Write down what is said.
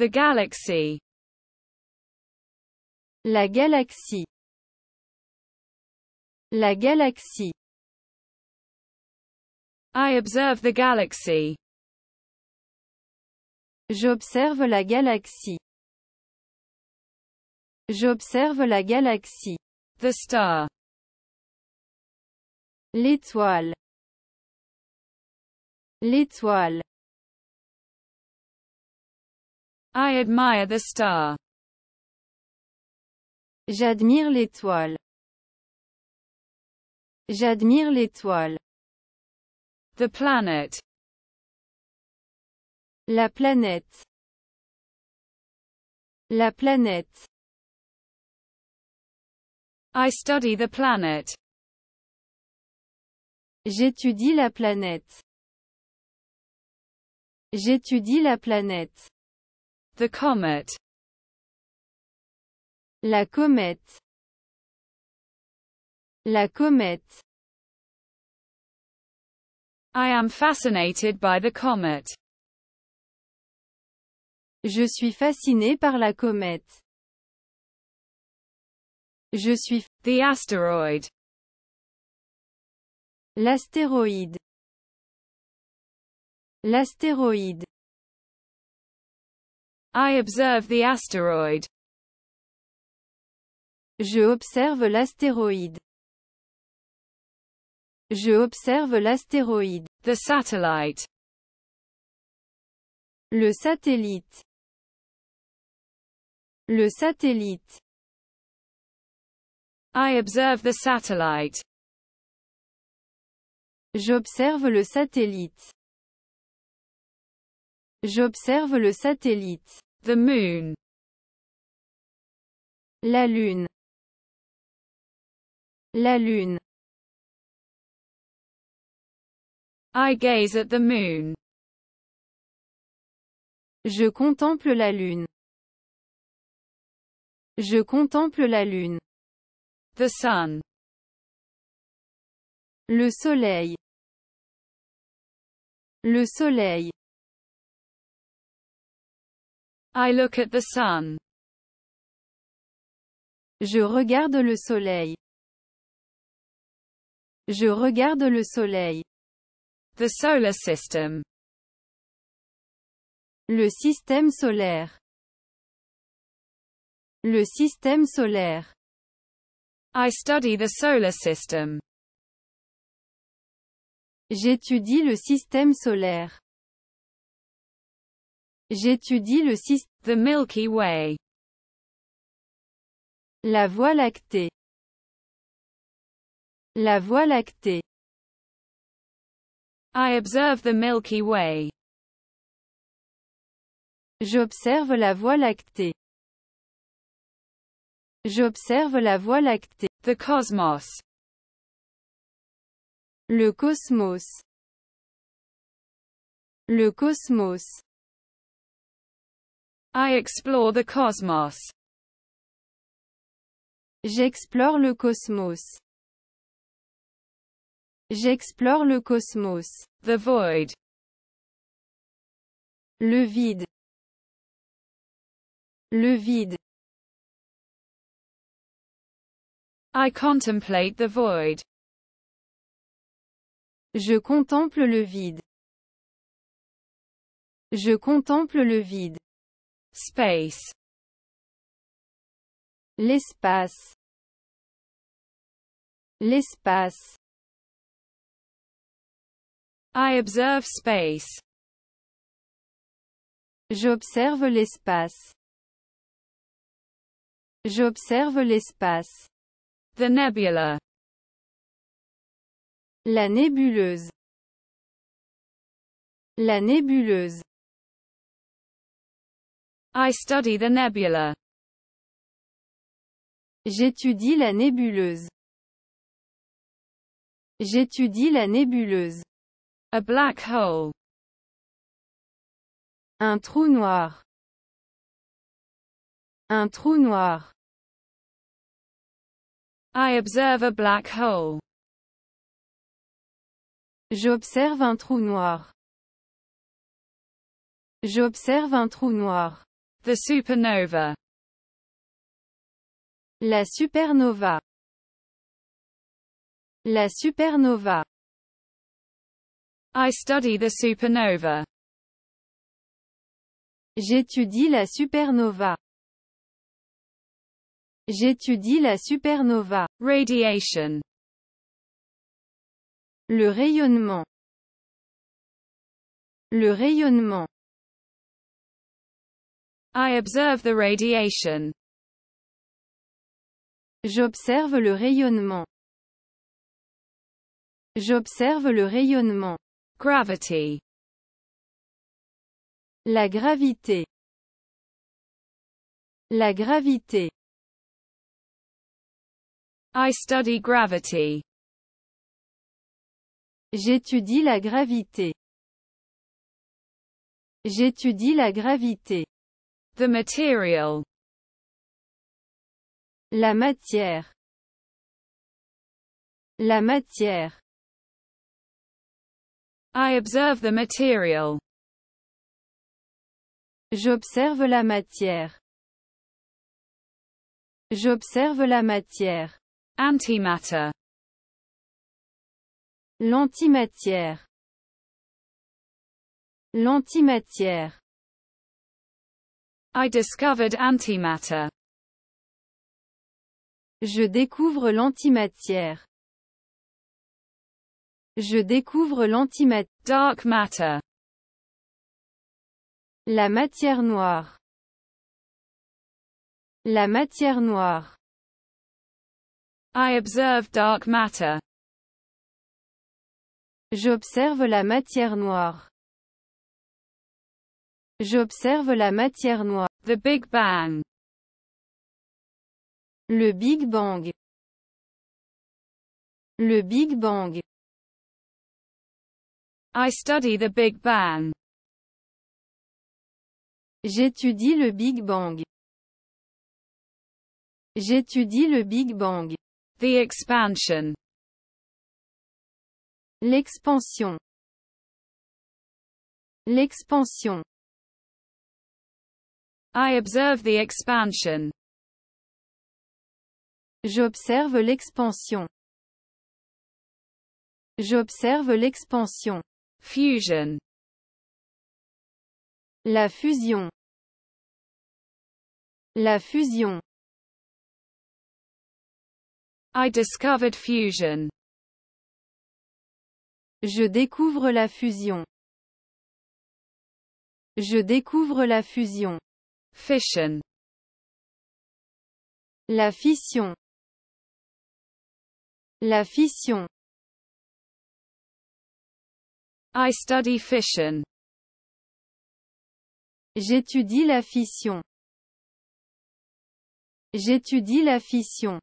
The galaxy. La galaxie. La galaxie. I observe the galaxy. J'observe la galaxie. J'observe la galaxie. The star. L'étoile. L'étoile. I admire the star. J'admire l'étoile. J'admire l'étoile. The planet. La planète. La planète. I study the planet. J'étudie la planète. J'étudie la planète. The comet. La comète. La comète. I am fascinated by the comet. Je suis fasciné par la comète. Je suis the asteroid. L'astéroïde. L'astéroïde. I observe the asteroid. Je observe l'astéroïde. Je observe l'astéroïde. The satellite. Le satellite. Le satellite. I observe the satellite. J'observe le satellite. J'observe le satellite. The moon. La lune. La lune. I gaze at the moon. Je contemple la lune. Je contemple la lune. The sun. Le soleil. Le soleil. I look at the sun. Je regarde le soleil. Je regarde le soleil. The solar system. Le système solaire. Le système solaire. I study the solar system. J'étudie le système solaire. J'étudie le système The Milky Way. La Voie lactée. La Voie lactée. I observe the Milky Way. J'observe la Voie lactée. J'observe la Voie lactée. The cosmos. Le cosmos. Le cosmos. I explore the cosmos. J'explore le cosmos. J'explore le cosmos. The void. Le vide. Le vide. I contemplate the void. Je contemple le vide. Je contemple le vide. Space. L'espace. L'espace. I observe space. J'observe l'espace. J'observe l'espace. The nebula. La nébuleuse. La nébuleuse. I study the nebula. J'étudie la nébuleuse. J'étudie la nébuleuse. A black hole. Un trou noir. Un trou noir. I observe a black hole. J'observe un trou noir. J'observe un trou noir. The supernova. La supernova. La supernova. I study the supernova. J'étudie la supernova. J'étudie la supernova. Radiation. Le rayonnement. Le rayonnement. I observe the radiation. J'observe le rayonnement. J'observe le rayonnement. Gravity. La gravité. La gravité. I study gravity. J'étudie la gravité. J'étudie la gravité. The material. La matière. La matière. I observe the material. J'observe la matière. J'observe la matière. Antimatter. L'antimatière. L'antimatière. I discovered antimatter. Je découvre l'antimatière. Je découvre l'antimatière. Dark matter. La matière noire. La matière noire. I observe dark matter. J'observe la matière noire. J'observe la matière noire. The Big Bang. Le Big Bang. Le Big Bang. I study the Big Bang. J'étudie le Big Bang. J'étudie le Big Bang. The expansion. L'expansion. L'expansion. I observe the expansion. J'observe l'expansion. J'observe l'expansion. Fusion. La fusion. La fusion. I discovered fusion. Je découvre la fusion. Je découvre la fusion. Fission. La fission. La fission. I study fission. J'étudie la fission. J'étudie la fission.